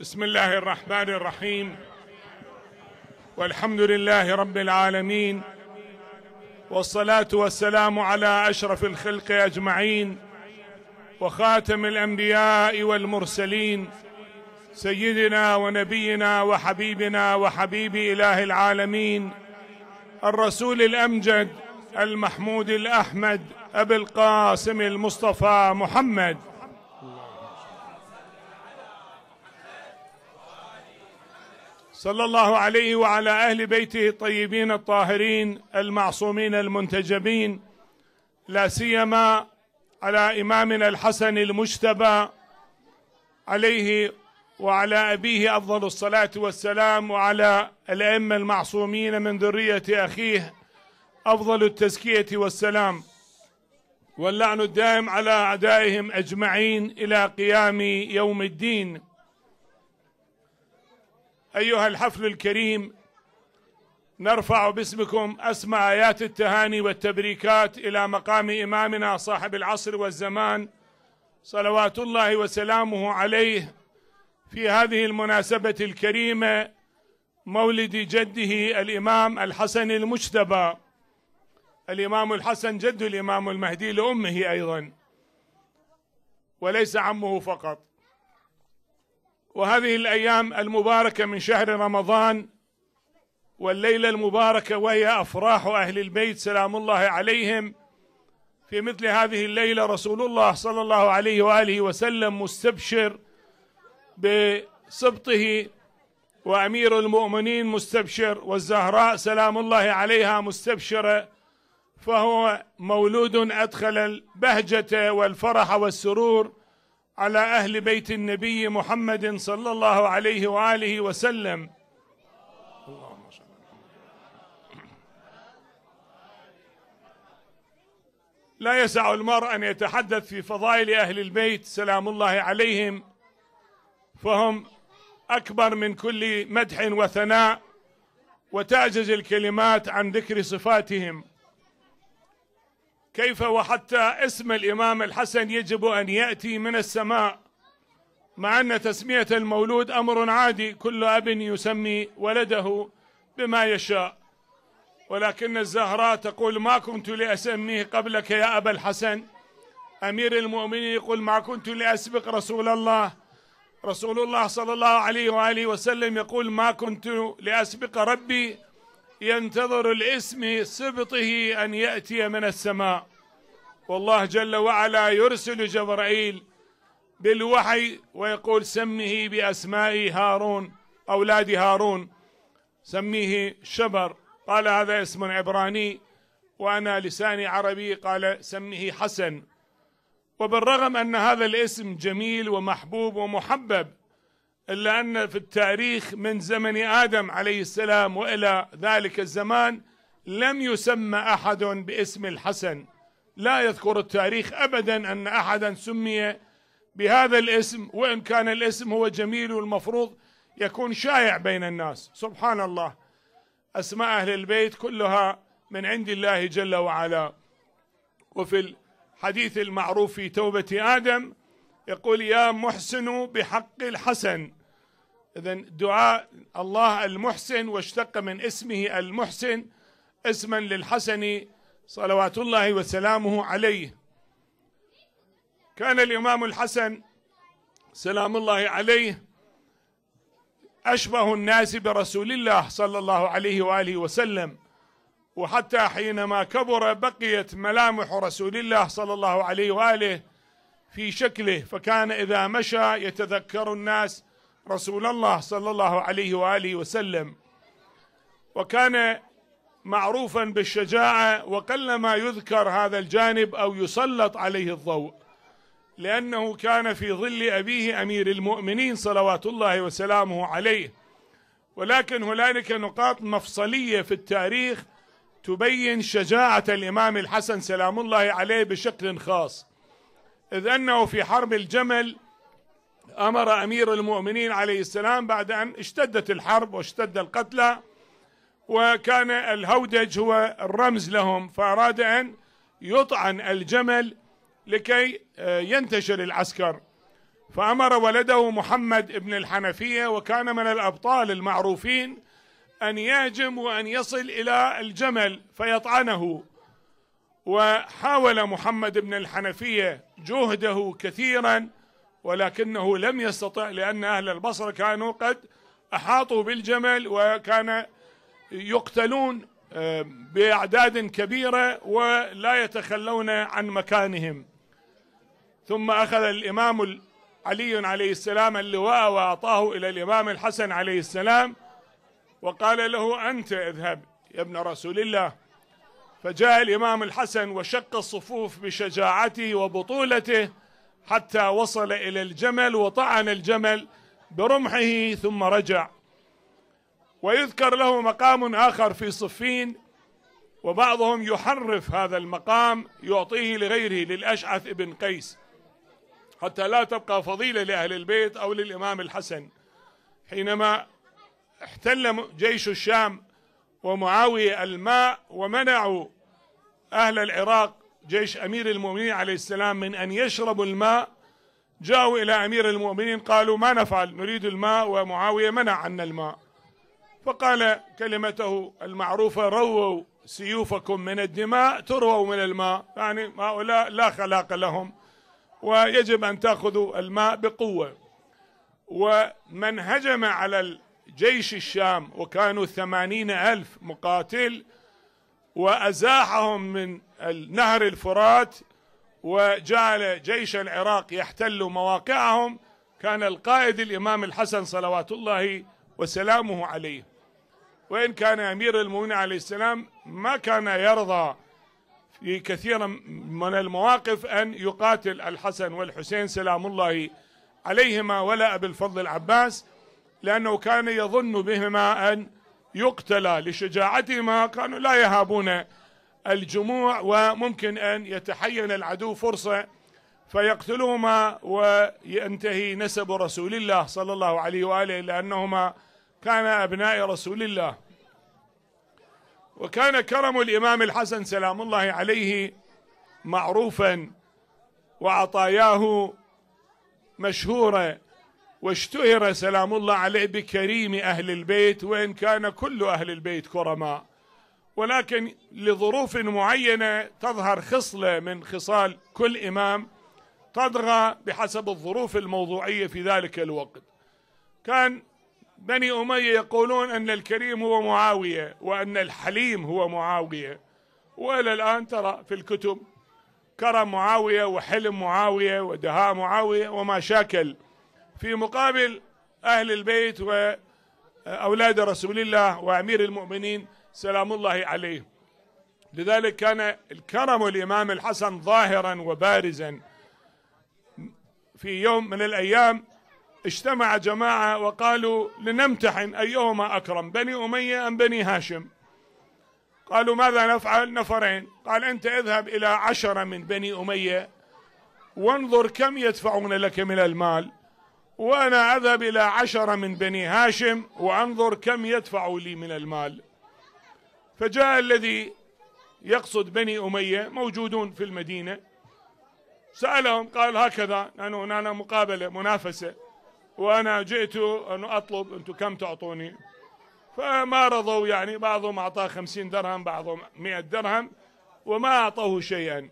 بسم الله الرحمن الرحيم والحمد لله رب العالمين والصلاة والسلام على أشرف الخلق أجمعين وخاتم الأنبياء والمرسلين سيدنا ونبينا وحبيبنا وحبيب إله العالمين الرسول الأمجد المحمود الأحمد أبي القاسم المصطفى محمد صلى الله عليه وعلى اهل بيته الطيبين الطاهرين المعصومين المنتجبين لا سيما على امامنا الحسن المجتبى عليه وعلى ابيه افضل الصلاه والسلام وعلى الائمه المعصومين من ذريه اخيه افضل التزكيه والسلام واللعن الدائم على اعدائهم اجمعين الى قيام يوم الدين أيها الحفل الكريم نرفع باسمكم أسمى آيات التهاني والتبريكات إلى مقام إمامنا صاحب العصر والزمان صلوات الله وسلامه عليه في هذه المناسبة الكريمة مولد جده الإمام الحسن المجتبى الإمام الحسن جد الإمام المهدي لأمه أيضا وليس عمه فقط وهذه الايام المباركه من شهر رمضان والليله المباركه وهي افراح اهل البيت سلام الله عليهم في مثل هذه الليله رسول الله صلى الله عليه واله وسلم مستبشر بسبطه وامير المؤمنين مستبشر والزهراء سلام الله عليها مستبشره فهو مولود ادخل البهجه والفرح والسرور على أهل بيت النبي محمد صلى الله عليه وآله وسلم اللهم لا يسع المرء أن يتحدث في فضائل أهل البيت سلام الله عليهم فهم أكبر من كل مدح وثناء وتعجز الكلمات عن ذكر صفاتهم كيف وحتى اسم الإمام الحسن يجب أن يأتي من السماء مع أن تسمية المولود أمر عادي كل أب يسمي ولده بما يشاء ولكن الزهراء تقول ما كنت لأسميه قبلك يا أبا الحسن أمير المؤمنين يقول ما كنت لأسبق رسول الله رسول الله صلى الله عليه وآله وسلم يقول ما كنت لأسبق ربي ينتظر الاسم سبطه أن يأتي من السماء والله جل وعلا يرسل جبرائيل بالوحي ويقول سمه بأسماء هارون أولاد هارون سميه شبر قال هذا اسم عبراني وأنا لساني عربي قال سمه حسن وبالرغم أن هذا الاسم جميل ومحبوب ومحبب إلا أن في التاريخ من زمن آدم عليه السلام وإلى ذلك الزمان لم يسمى أحد باسم الحسن لا يذكر التاريخ أبدا أن أحدا سمي بهذا الاسم وإن كان الاسم هو جميل والمفروض يكون شائع بين الناس سبحان الله أسماء أهل البيت كلها من عند الله جل وعلا وفي الحديث المعروف في توبة آدم يقول يا محسن بحق الحسن اذا دعاء الله المحسن واشتق من اسمه المحسن اسما للحسن صلوات الله وسلامه عليه كان الامام الحسن سلام الله عليه اشبه الناس برسول الله صلى الله عليه واله وسلم وحتى حينما كبر بقيت ملامح رسول الله صلى الله عليه واله في شكله فكان اذا مشى يتذكر الناس رسول الله صلى الله عليه واله وسلم وكان معروفا بالشجاعه وقلما يذكر هذا الجانب او يسلط عليه الضوء لانه كان في ظل ابيه امير المؤمنين صلوات الله وسلامه عليه ولكن هنالك نقاط مفصليه في التاريخ تبين شجاعه الامام الحسن سلام الله عليه بشكل خاص اذ انه في حرب الجمل امر امير المؤمنين عليه السلام بعد ان اشتدت الحرب واشتد القتلى وكان الهودج هو الرمز لهم فاراد ان يطعن الجمل لكي آه، ينتشر العسكر فامر ولده محمد بن الحنفيه وكان من الابطال المعروفين ان يهجم وان يصل الى الجمل فيطعنه وحاول محمد بن الحنفيه جهده كثيرا ولكنه لم يستطع لأن أهل البصرة كانوا قد أحاطوا بالجمل وكان يقتلون آه، بأعداد كبيرة ولا يتخلون عن مكانهم ثم أخذ الإمام علي عليه السلام اللواء وأعطاه إلى الإمام الحسن عليه السلام وقال له أنت اذهب يا ابن رسول الله فجاء الإمام الحسن وشق الصفوف بشجاعته وبطولته حتى وصل الى الجمل وطعن الجمل برمحه ثم رجع ويذكر له مقام اخر في صفين وبعضهم يحرف هذا المقام يعطيه لغيره للاشعث بن قيس حتى لا تبقى فضيله لاهل البيت او للامام الحسن حينما احتل جيش الشام ومعاويه الماء ومنعوا اهل العراق جيش أمير المؤمنين عليه السلام من أن يشربوا الماء جاءوا إلى أمير المؤمنين قالوا ما نفعل نريد الماء ومعاوية منع عنا الماء فقال كلمته المعروفة رووا سيوفكم من الدماء ترووا من الماء يعني هؤلاء لا خلاق لهم ويجب أن تأخذوا الماء بقوة ومن هجم على الجيش الشام وكانوا ثمانين ألف مقاتل وازاحهم من نهر الفرات وجعل جيش العراق يحتل مواقعهم كان القائد الامام الحسن صلوات الله وسلامه عليه وان كان امير المؤمنين عليه السلام ما كان يرضى في كثير من المواقف ان يقاتل الحسن والحسين سلام الله عليهما ولا ابي الفضل العباس لانه كان يظن بهما ان يقتلى لشجاعتهما كانوا لا يهابون الجموع وممكن أن يتحين العدو فرصة فيقتلهما وينتهي نسب رسول الله صلى الله عليه وآله لأنهما كان أبناء رسول الله وكان كرم الإمام الحسن سلام الله عليه معروفا وعطاياه مشهورة واشتهر سلام الله عليه بكريم أهل البيت وإن كان كل أهل البيت كرماء ولكن لظروف معينة تظهر خصلة من خصال كل إمام تطغى بحسب الظروف الموضوعية في ذلك الوقت كان بني أمية يقولون أن الكريم هو معاوية وأن الحليم هو معاوية وإلى الآن ترى في الكتب كرم معاوية وحلم معاوية ودهاء معاوية وما شاكل في مقابل أهل البيت وأولاد رسول الله وأمير المؤمنين سلام الله عليه لذلك كان الكرم الإمام الحسن ظاهرا وبارزا في يوم من الأيام اجتمع جماعة وقالوا لنمتحن أيهما أكرم بني أمية أم بني هاشم قالوا ماذا نفعل نفرين قال أنت اذهب إلى عشرة من بني أمية وانظر كم يدفعون لك من المال وأنا أذهب إلى عشرة من بني هاشم وأنظر كم يدفع لي من المال فجاء الذي يقصد بني أمية موجودون في المدينة سألهم قال هكذا نحن هنا مقابلة منافسة وأنا جئت أن أطلب أنتم كم تعطوني فما رضوا يعني بعضهم أعطاه خمسين درهم بعضهم مئة درهم وما أعطوه شيئا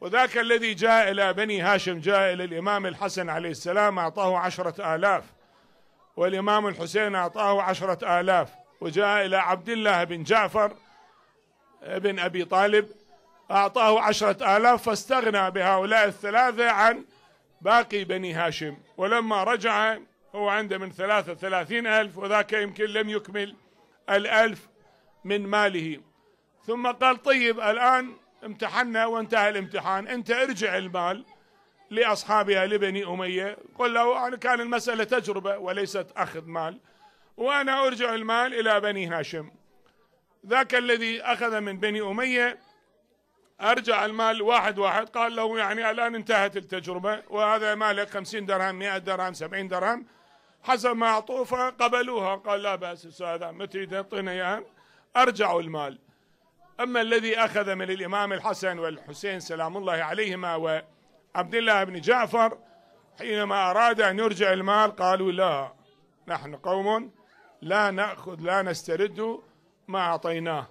وذاك الذي جاء إلى بني هاشم جاء إلى الإمام الحسن عليه السلام أعطاه عشرة آلاف والإمام الحسين أعطاه عشرة آلاف وجاء إلى عبد الله بن جعفر بن أبي طالب أعطاه عشرة آلاف فاستغنى بهؤلاء الثلاثة عن باقي بني هاشم ولما رجع هو عنده من ثلاثة ثلاثين ألف وذاك يمكن لم يكمل الألف من ماله ثم قال طيب الآن امتحنا وانتهى الامتحان انت ارجع المال لاصحابها لبني اميه قل له انا كان المساله تجربه وليست اخذ مال وانا ارجع المال الى بني هاشم ذاك الذي اخذ من بني اميه ارجع المال واحد واحد قال له يعني الان انتهت التجربه وهذا مالك 50 درهم 100 درهم 70 درهم حسب ما اعطوه فقبلوها قال لا باس هذا ما تريد تعطينا اياها ارجعوا المال أما الذي أخذ من الإمام الحسن والحسين سلام الله عليهما وعبد الله بن جعفر حينما أراد أن يرجع المال قالوا لا نحن قوم لا نأخذ لا نسترد ما أعطيناه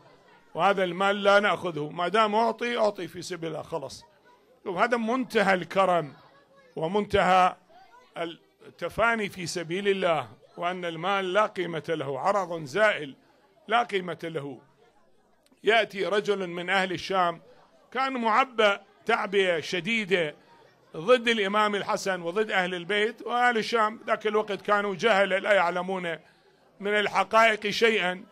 وهذا المال لا نأخذه ما دام أعطي أعطي في سبيل الله خلص طيب، هذا منتهى الكرم ومنتهى التفاني في سبيل الله وأن المال لا قيمة له عرض زائل لا قيمة له ياتي رجل من اهل الشام كان معبأ تعبئه شديده ضد الامام الحسن وضد اهل البيت واهل الشام ذاك الوقت كانوا جهله لا يعلمون من الحقائق شيئا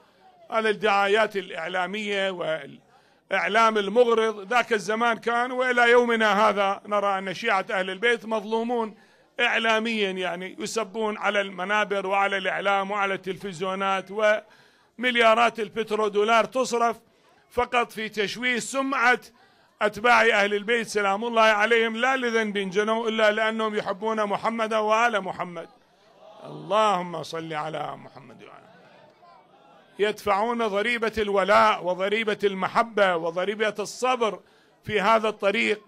على الدعايات الاعلاميه والاعلام المغرض ذاك الزمان كان والى يومنا هذا نرى ان شيعه اهل البيت مظلومون اعلاميا يعني يسبون على المنابر وعلى الاعلام وعلى التلفزيونات ومليارات البترودولار تصرف فقط في تشويه سمعة أتباع أهل البيت سلام الله عليهم لا لذنب جنوا إلا لأنهم يحبون محمدا وآل محمد اللهم صل على محمد وعلى يدفعون ضريبة الولاء وضريبة المحبة وضريبة الصبر في هذا الطريق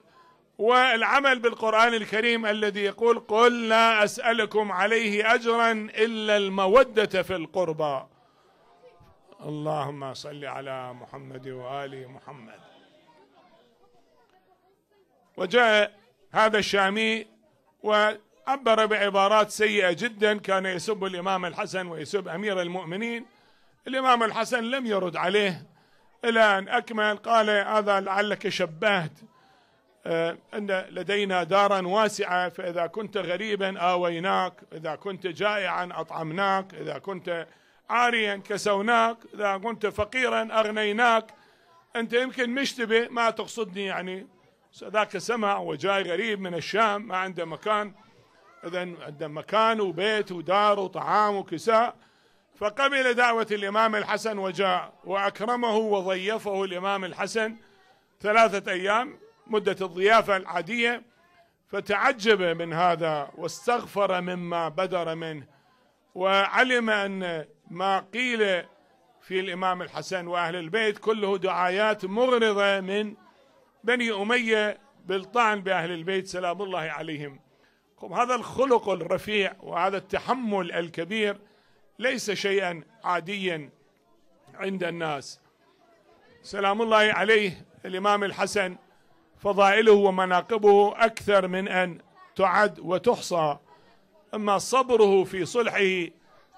والعمل بالقرآن الكريم الذي يقول قل لا أسألكم عليه أجرا إلا المودة في القربى اللهم صل على محمد وآل محمد وجاء هذا الشامي وعبر بعبارات سيئة جدا كان يسب الإمام الحسن ويسب أمير المؤمنين الإمام الحسن لم يرد عليه إلى أن أكمل قال هذا لعلك شبهت آه، أن لدينا دارا واسعة فإذا كنت غريبا آويناك إذا كنت جائعا أطعمناك إذا كنت عاريا كسوناك إذا كنت فقيرا أغنيناك أنت يمكن مشتبه ما تقصدني يعني ذاك سمع وجاي غريب من الشام ما عنده مكان إذا عنده مكان وبيت ودار وطعام وكساء فقبل دعوة الإمام الحسن وجاء وأكرمه وضيفه الإمام الحسن ثلاثة أيام مدة الضيافة العادية فتعجب من هذا واستغفر مما بدر منه وعلم أن ما قيل في الإمام الحسن وأهل البيت كله دعايات مغرضة من بني أمية بالطعن بأهل البيت سلام الله عليهم هذا الخلق الرفيع وهذا التحمل الكبير ليس شيئا عاديا عند الناس سلام الله عليه الإمام الحسن فضائله ومناقبه أكثر من أن تعد وتحصى أما صبره في صلحه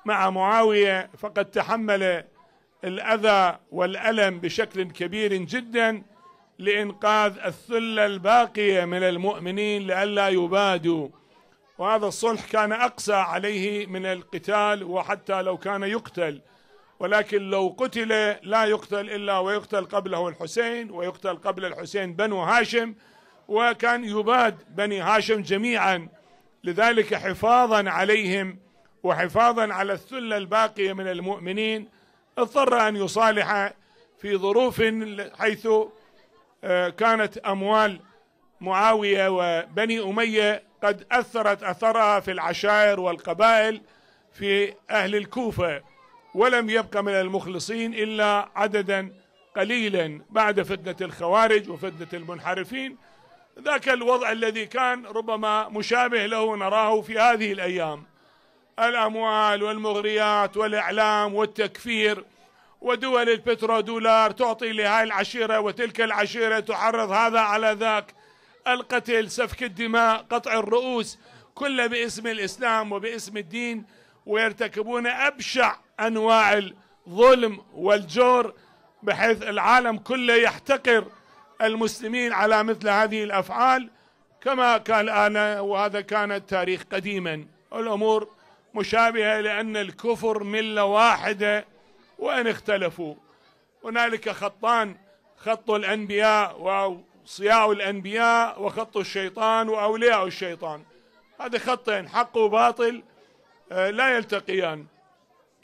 مع معاويه فقد تحمل الاذى والالم بشكل كبير جدا لانقاذ الثله الباقيه من المؤمنين لئلا يبادوا وهذا الصلح كان اقسى عليه من القتال وحتى لو كان يقتل ولكن لو قتل لا يقتل الا ويقتل قبله الحسين ويقتل قبل الحسين بنو هاشم وكان يباد بني هاشم جميعا لذلك حفاظا عليهم وحفاظا على الثلة الباقية من المؤمنين اضطر أن يصالح في ظروف حيث آه، كانت أموال معاوية وبني أمية قد أثرت أثرها في العشائر والقبائل في أهل الكوفة ولم يبقى من المخلصين إلا عددا قليلا بعد فتنة الخوارج وفتنة المنحرفين ذاك الوضع الذي كان ربما مشابه له نراه في هذه الأيام الأموال والمغريات والإعلام والتكفير ودول البترودولار تعطي لهاي العشيرة وتلك العشيرة تحرض هذا على ذاك القتل سفك الدماء قطع الرؤوس كله باسم الإسلام وباسم الدين ويرتكبون أبشع أنواع الظلم والجور بحيث العالم كله يحتقر المسلمين على مثل هذه الأفعال كما كان آنا وهذا كان التاريخ قديما الأمور مشابهة لأن الكفر ملة واحدة وإن اختلفوا هنالك خطان خط الأنبياء وأوصياء الأنبياء وخط الشيطان وأولياء الشيطان هذا خطين حق وباطل آه، لا يلتقيان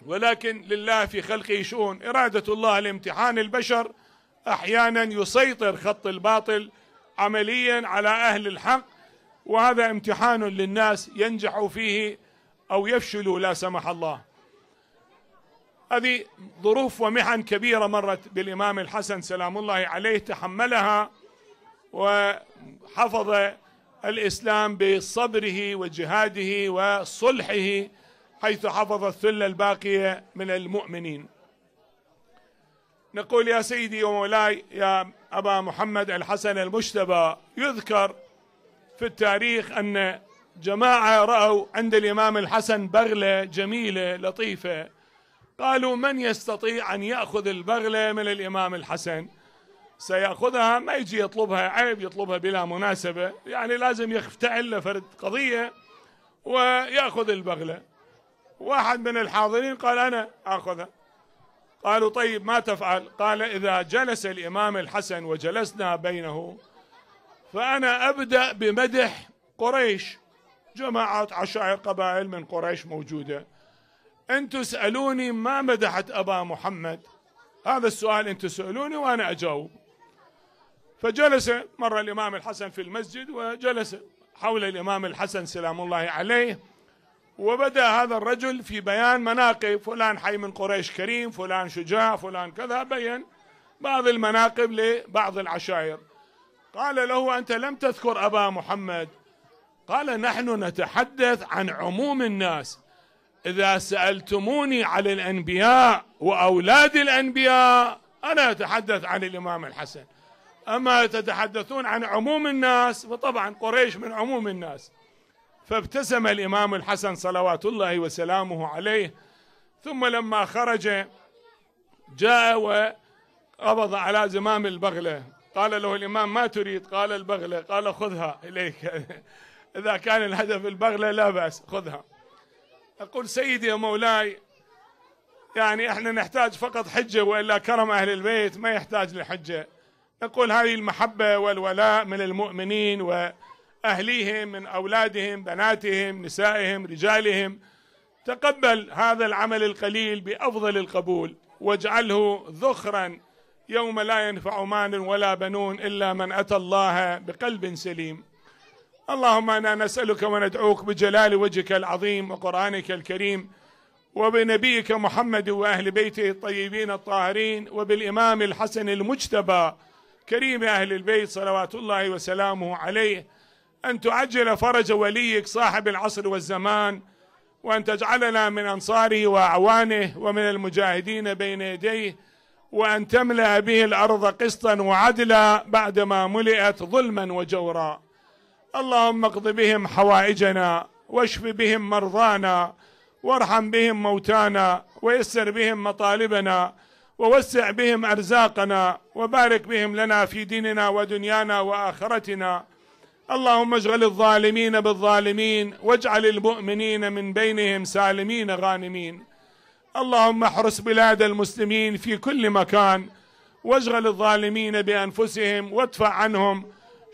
ولكن لله في خلقه شؤون إرادة الله لامتحان البشر أحيانا يسيطر خط الباطل عمليا على أهل الحق وهذا امتحان للناس ينجح فيه أو يفشلوا لا سمح الله هذه ظروف ومحن كبيرة مرت بالإمام الحسن سلام الله عليه تحملها وحفظ الإسلام بصبره وجهاده وصلحه حيث حفظ الثلة الباقية من المؤمنين نقول يا سيدي ومولاي يا أبا محمد الحسن المجتبى يذكر في التاريخ أن جماعة رأوا عند الإمام الحسن بغلة جميلة لطيفة قالوا من يستطيع أن يأخذ البغلة من الإمام الحسن سيأخذها ما يجي يطلبها عيب يطلبها بلا مناسبة يعني لازم يفتعل لفرد قضية ويأخذ البغلة واحد من الحاضرين قال أنا أخذها قالوا طيب ما تفعل قال إذا جلس الإمام الحسن وجلسنا بينه فأنا أبدأ بمدح قريش جماعات عشائر قبائل من قريش موجودة أن سألوني ما مدحت أبا محمد هذا السؤال أن سألوني وأنا أجاوب فجلس مرة الإمام الحسن في المسجد وجلس حول الإمام الحسن سلام الله عليه وبدأ هذا الرجل في بيان مناقب فلان حي من قريش كريم فلان شجاع فلان كذا بين بعض المناقب لبعض العشائر قال له أنت لم تذكر أبا محمد قال نحن نتحدث عن عموم الناس اذا سالتموني عن الانبياء واولاد الانبياء انا اتحدث عن الامام الحسن اما تتحدثون عن عموم الناس فطبعا قريش من عموم الناس فابتسم الامام الحسن صلوات الله وسلامه عليه ثم لما خرج جاء وقبض على زمام البغله قال له الامام ما تريد قال البغله قال خذها اليك إذا كان الهدف البغلة لا بأس خذها أقول سيدي يا مولاي يعني احنا نحتاج فقط حجة وإلا كرم أهل البيت ما يحتاج لحجة نقول هذه المحبة والولاء من المؤمنين وأهليهم من أولادهم بناتهم نسائهم رجالهم تقبل هذا العمل القليل بأفضل القبول واجعله ذخرا يوم لا ينفع مال ولا بنون إلا من أتى الله بقلب سليم اللهم انا نسالك وندعوك بجلال وجهك العظيم وقرانك الكريم وبنبيك محمد واهل بيته الطيبين الطاهرين وبالامام الحسن المجتبى كريم اهل البيت صلوات الله وسلامه عليه ان تعجل فرج وليك صاحب العصر والزمان وان تجعلنا من انصاره واعوانه ومن المجاهدين بين يديه وان تملا به الارض قسطا وعدلا بعدما ملئت ظلما وجورا اللهم اقض بهم حوائجنا واشف بهم مرضانا وارحم بهم موتانا ويسر بهم مطالبنا ووسع بهم ارزاقنا وبارك بهم لنا في ديننا ودنيانا واخرتنا اللهم اشغل الظالمين بالظالمين واجعل المؤمنين من بينهم سالمين غانمين اللهم احرس بلاد المسلمين في كل مكان واشغل الظالمين بانفسهم وادفع عنهم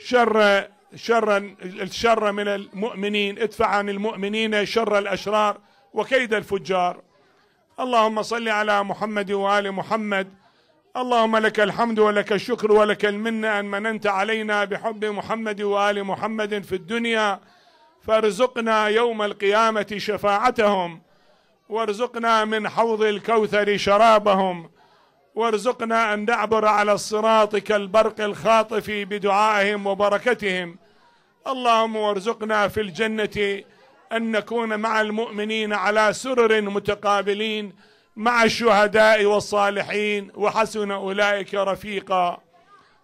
شر شرا الشر من المؤمنين ادفع عن المؤمنين شر الاشرار وكيد الفجار اللهم صل على محمد وال محمد اللهم لك الحمد ولك الشكر ولك المنه ان مننت علينا بحب محمد وال محمد في الدنيا فارزقنا يوم القيامه شفاعتهم وارزقنا من حوض الكوثر شرابهم وارزقنا أن نعبر على الصراط كالبرق الخاطف بدعائهم وبركتهم اللهم وارزقنا في الجنة أن نكون مع المؤمنين على سرر متقابلين مع الشهداء والصالحين وحسن أولئك رفيقا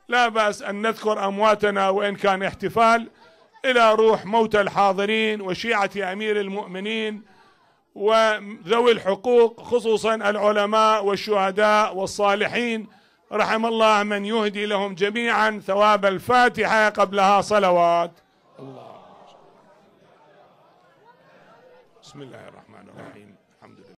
لا بأس أن نذكر أمواتنا وإن كان احتفال إلى روح موتى الحاضرين وشيعة أمير المؤمنين وذوي الحقوق خصوصا العلماء والشهداء والصالحين رحم الله من يهدي لهم جميعا ثواب الفاتحه قبلها صلوات الله بسم الله الرحمن